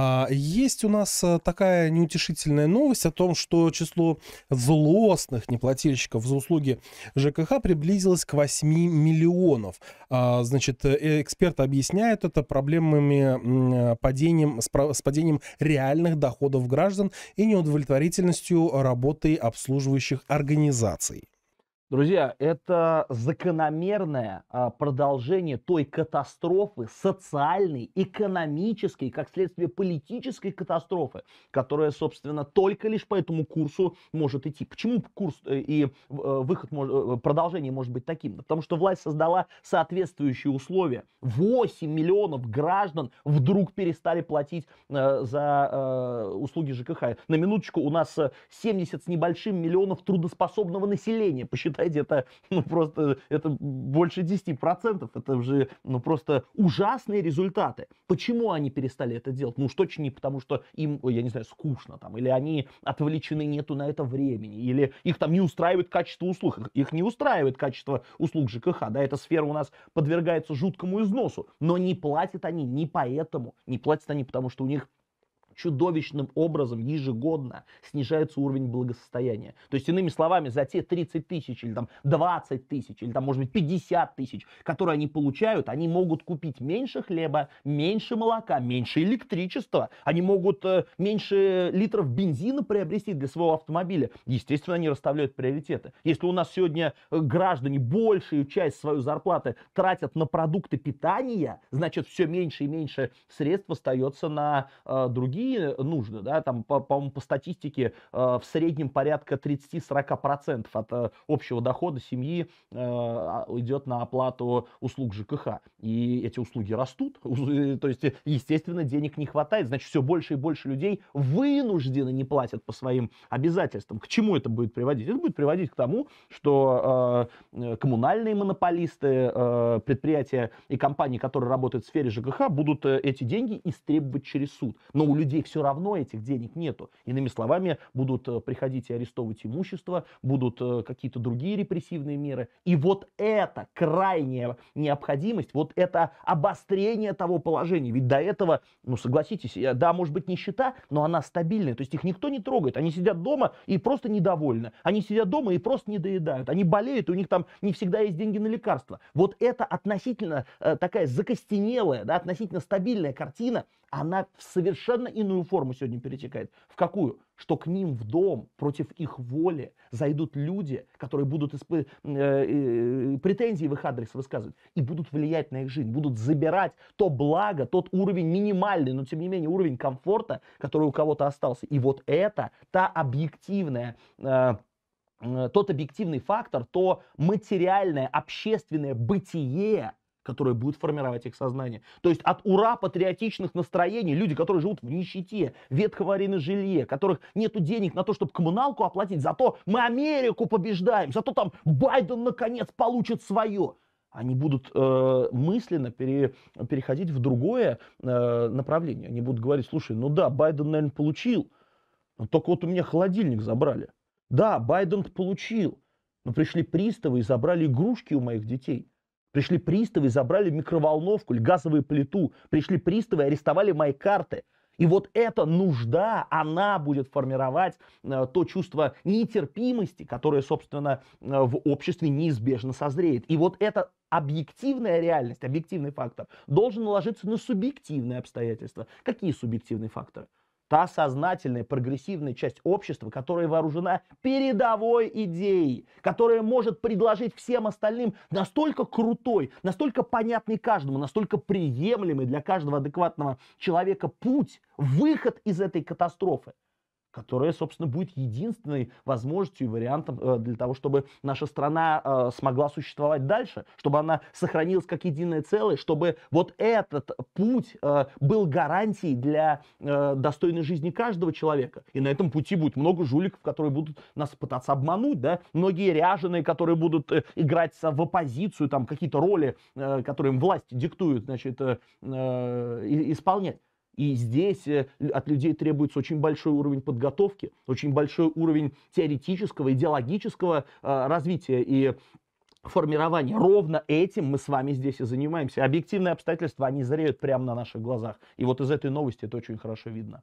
А, есть у нас э, такая неутешительная новость о том, что число злостных неплательщиков за услуги ЖКХ приблизилось к 8 миллионов. А, значит, э, эксперт объясняет это проблемами падением, с падением реальных доходов граждан и неудовлетворительностью работы обслуживающих организаций. Друзья, это закономерное а, продолжение той катастрофы социальной, экономической, как следствие политической катастрофы, которая, собственно, только лишь по этому курсу может идти. Почему курс э, и э, выход, э, продолжение может быть таким? потому что власть создала соответствующие условия. 8 миллионов граждан вдруг перестали платить за услуги ЖКХ. На минуточку у нас 70 с небольшим миллионов трудоспособного населения, посчитали считайте, это ну, просто это больше 10%. Это уже ну, просто ужасные результаты. Почему они перестали это делать? Ну уж точно не потому, что им, я не знаю, скучно там, или они отвлечены, нету на это времени, или их там не устраивает качество услуг. Их не устраивает качество услуг ЖКХ, да, эта сфера у нас подвергается жуткому износу, но не платят они не поэтому, не платят они потому, что у них чудовищным образом ежегодно снижается уровень благосостояния. То есть, иными словами, за те 30 тысяч или там 20 тысяч или там, может быть, 50 тысяч, которые они получают, они могут купить меньше хлеба, меньше молока, меньше электричества, они могут э, меньше литров бензина приобрести для своего автомобиля. Естественно, они расставляют приоритеты. Если у нас сегодня э, граждане большую часть свою зарплаты тратят на продукты питания, значит, все меньше и меньше средств остается на э, другие России э, нужно, да, там, по, по, по статистике, э, в среднем порядка 30-40% от э, общего дохода семьи а, идет на оплату услуг ЖКХ. И эти услуги растут, то есть, естественно, денег не хватает, значит, все больше и больше людей вынуждены не платят по своим обязательствам. К чему это будет приводить? Это будет приводить к тому, что коммунальные монополисты, предприятия и компании, которые работают в сфере ЖКХ, будут эти деньги истребовать через суд. Но у людей где все равно этих денег нету. Иными словами, будут э, приходить и арестовывать имущество, будут э, какие-то другие репрессивные меры. И вот это крайняя необходимость, вот это обострение того положения. Ведь до этого, ну согласитесь, э, да, может быть нищета, но она стабильная. То есть их никто не трогает. Они сидят дома и просто недовольны. Они сидят дома и просто не доедают. Они болеют, у них там не всегда есть деньги на лекарства. Вот это относительно такая закостенелая, да, относительно стабильная картина, она в совершенно иную форму сегодня перетекает. В какую? Что к ним в дом против их воли зайдут люди, которые будут исп... э, э, претензии в их адрес высказывать и будут влиять на их жизнь, будут забирать то благо, тот уровень минимальный, но тем не менее уровень комфорта, который у кого-то остался. И вот это та объективная... Э, э тот объективный фактор, то материальное, общественное бытие, которая будет формировать их сознание. То есть от ура патриотичных настроений, люди, которые живут в нищете, ветхого жилье, которых нету денег на то, чтобы коммуналку оплатить, зато мы Америку побеждаем, зато там Байден наконец получит свое они будут э, мысленно пере, переходить в другое э, направление. Они будут говорить, слушай, ну да, Байден, наверное, получил, но только вот у меня холодильник забрали. Да, Байден получил, но пришли приставы и забрали игрушки у моих детей. Пришли приставы, забрали микроволновку или газовую плиту. Пришли приставы, арестовали мои карты. И вот эта нужда, она будет формировать э, то чувство нетерпимости, которое, собственно, э, в обществе неизбежно созреет. И вот эта объективная реальность, объективный фактор, должен наложиться на субъективные обстоятельства. Какие субъективные факторы? та сознательная, прогрессивная часть общества, которая вооружена передовой идеей, которая может предложить всем остальным настолько крутой, настолько понятный каждому, настолько приемлемый для каждого адекватного человека путь, выход из этой катастрофы, которая, собственно, будет единственной возможностью и вариантом э, для того, чтобы наша страна э, смогла существовать дальше, чтобы она сохранилась как единое целое, чтобы вот этот путь э, был гарантией для достойной жизни каждого человека. И на этом пути будет много жуликов, которые будут нас пытаться обмануть, да, многие ряженые, которые будут играть в оппозицию, там какие-то роли, которые им власть диктует, значит, исполнять. И здесь э, от людей требуется очень большой уровень подготовки, очень большой уровень теоретического, идеологического э, развития. И формирования. Ровно этим мы с вами здесь и занимаемся. Объективные обстоятельства, они зреют прямо на наших глазах. И вот из этой новости это очень хорошо видно.